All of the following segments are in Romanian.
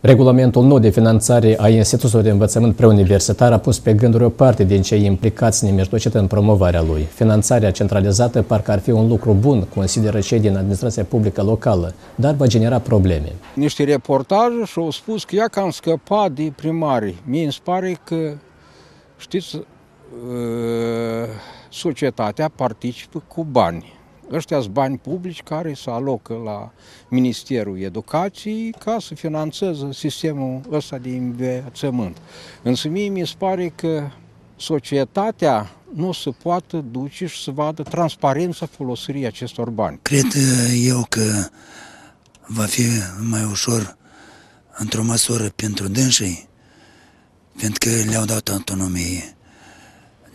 Regulamentul nou de finanțare a Institutului de Învățământ Preuniversitar a pus pe gânduri o parte din cei implicați nemijlocit în promovarea lui. Finanțarea centralizată parcă ar fi un lucru bun, consideră cei din administrația publică locală, dar va genera probleme. Niște reportaje și-au spus că ea că am scăpat de primari. Mie îmi pare că, știți, ă, societatea participă cu bani Ăștia sunt bani publici care se alocă la Ministerul Educației ca să finanțeze sistemul ăsta de învățământ. Însă mie mi se pare că societatea nu se poate duce și să vadă transparența folosirii acestor bani. Cred eu că va fi mai ușor într-o măsură pentru dânșii, pentru că le-au dat autonomie.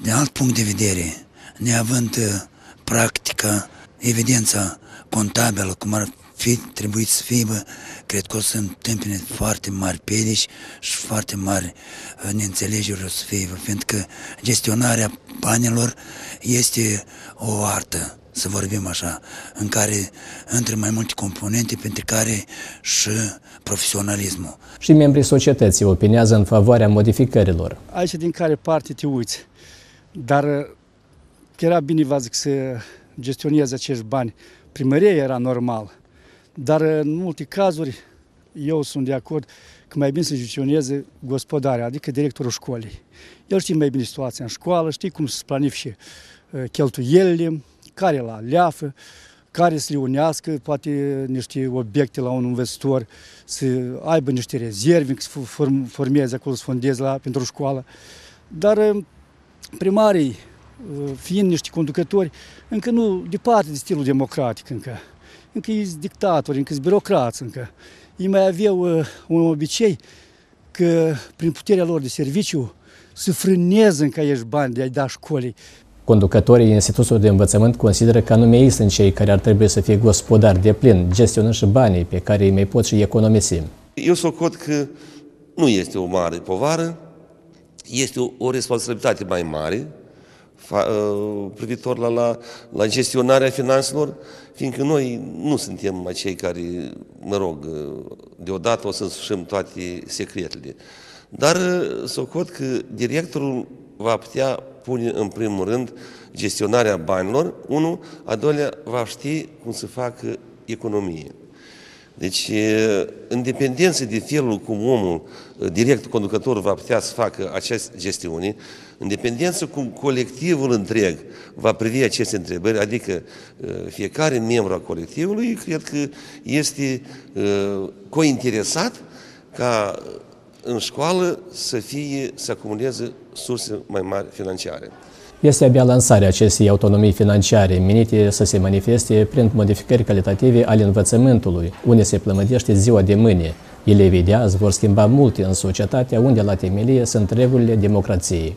De alt punct de vedere, neavând uh, practica evidența contabilă, cum ar fi trebuit să fie, bă, cred că o să întâmpine foarte mari pedici și foarte mari uh, neînțelegeri o să fie, bă, fiindcă gestionarea banilor este o artă să vorbim așa, în care între mai multe componente, pentru care și profesionalismul. Și membrii societății opinează în favoarea modificărilor. Aici din care parte te uiți, dar uh, era bine vă zic să gestioneze acești bani. Primăria era normal, dar în multe cazuri eu sunt de acord că mai bine să gestioneze gospodarea, adică directorul școlii. El știe mai bine situația în școală, știe cum să planifice ă, cheltuielile, care la leafă, care să le unească, poate niște obiecte la un investitor, să aibă niște rezerve, să formeze acolo, să fondeze la, pentru școală. Dar ă, primarii Uh, fiind niște conducători, încă nu departe de stilul democratic încă. Încă e dictatori, încă e birocrați încă. Ei mai aveau uh, un obicei că prin puterea lor de serviciu să frâneze încă ești bani de a-i da școlii. Conducătorii Institutului de Învățământ consideră că anume ei sunt cei care ar trebui să fie gospodari de plin, gestionând și banii pe care îi mai pot și economisi. Eu socot că nu este o mare povară, este o, o responsabilitate mai mare Uh, privitor la, la, la gestionarea finanțelor, fiindcă noi nu suntem acei care, mă rog, uh, deodată o să însușim toate secretele. Dar uh, socot că directorul va putea pune în primul rând gestionarea banilor, unul, a doilea va ști cum să facă economie. Deci, în dependență de felul cum omul, direct conducător, va putea să facă această gestiune, în dependență cum colectivul întreg va privi aceste întrebări, adică fiecare membru a colectivului, cred că este cointeresat ca în școală să fie, să acumuleze surse mai mari financiare este abia lansarea acestei autonomii financiare, minite să se manifeste prin modificări calitative ale învățământului, unde se plămădește ziua de mâine. Elevii de azi vor schimba multe în societatea unde la temelie sunt regulile democrației.